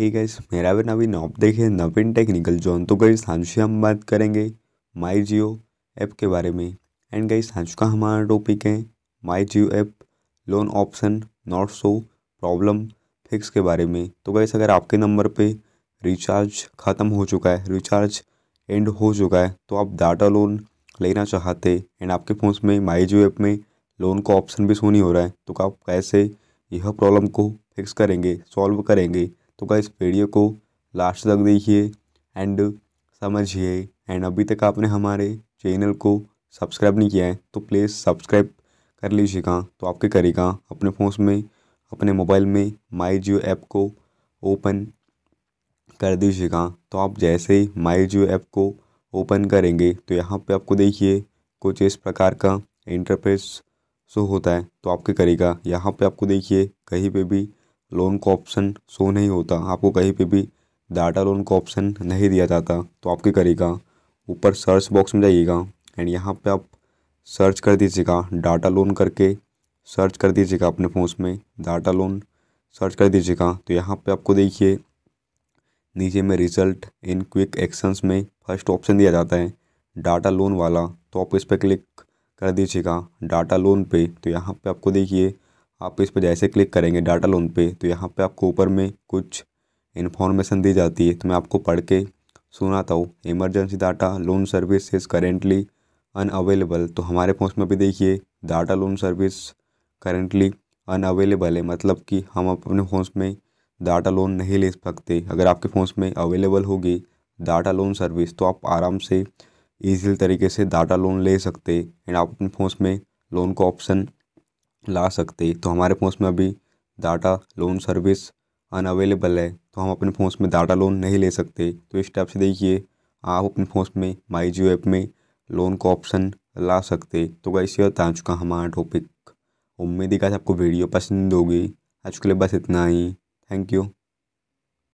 हे है मेरा भी नवीन आप देखिए नवीन टेक्निकल जोन तो गई आज से हम बात करेंगे माई जियो ऐप के बारे में एंड गई आज का हमारा टॉपिक है my Jio app loan option not show problem fix के बारे में तो गई अगर आपके नंबर पे रिचार्ज ख़त्म हो चुका है रिचार्ज एंड हो चुका है तो आप डाटा लोन लेना चाहते एंड आपके फ़ोन में माई जियो ऐप में लोन का ऑप्शन भी सो नहीं हो रहा है तो आप कैसे यह प्रॉब्लम को फिक्स करेंगे सॉल्व करेंगे तो इस वीडियो को लास्ट तक देखिए एंड समझिए एंड अभी तक आपने हमारे चैनल को सब्सक्राइब नहीं किया है तो प्लीज़ सब्सक्राइब कर लीजिएगा तो आपके करेगा अपने फ़ोन में अपने मोबाइल में माई जियो ऐप को ओपन कर दीजिएगा तो आप जैसे ही माई जियो ऐप को ओपन करेंगे तो यहाँ पे आपको देखिए कुछ इस प्रकार का इंटरफेस शो होता है तो आपके करेगा यहाँ पे आपको देखिए कहीं पे भी लोन का ऑप्शन शो नहीं होता आपको कहीं पे भी डाटा लोन का ऑप्शन नहीं दिया जाता तो आप क्या करिएगा ऊपर सर्च बॉक्स में जाइएगा एंड यहाँ पे आप सर्च कर दीजिएगा डाटा लोन करके सर्च कर दीजिएगा अपने फ़ोन में डाटा लोन सर्च कर दीजिएगा तो यहाँ पे आपको देखिए नीचे में रिजल्ट इन क्विक एक्शंस में फर्स्ट ऑप्शन दिया जाता है डाटा लोन वाला तो आप इस पर क्लिक कर दीजिएगा डाटा लोन पे तो यहाँ पे आपको देखिए आप इस पर जैसे क्लिक करेंगे डाटा लोन पे तो यहाँ पे आपको ऊपर में कुछ इन्फॉर्मेशन दी जाती है तो मैं आपको पढ़ के सुनाता हूँ emergency data loan service is currently unavailable तो हमारे फोन में भी देखिए data loan service currently unavailable है मतलब कि हम अपने फोन में डाटा लोन नहीं ले सकते अगर आपके फोन में अवेलेबल होगी डाटा लोन सर्विस तो आप आराम से ईजी तरीके से डाटा लोन ले सकते एंड आप अपने फोन में लोन का ऑप्शन ला सकते तो हमारे फोन में अभी डाटा लोन सर्विस अनअवेलेबल है तो हम अपने फोन में डाटा लोन नहीं ले सकते तो इस टाइप से देखिए आप अपने फोन में माई जियो ऐप में लोन का ऑप्शन ला सकते तो वैसे बता आ चुका हमारा टॉपिक उम्मीद है कि आपको वीडियो पसंद होगी आज के लिए बस इतना ही थैंक यू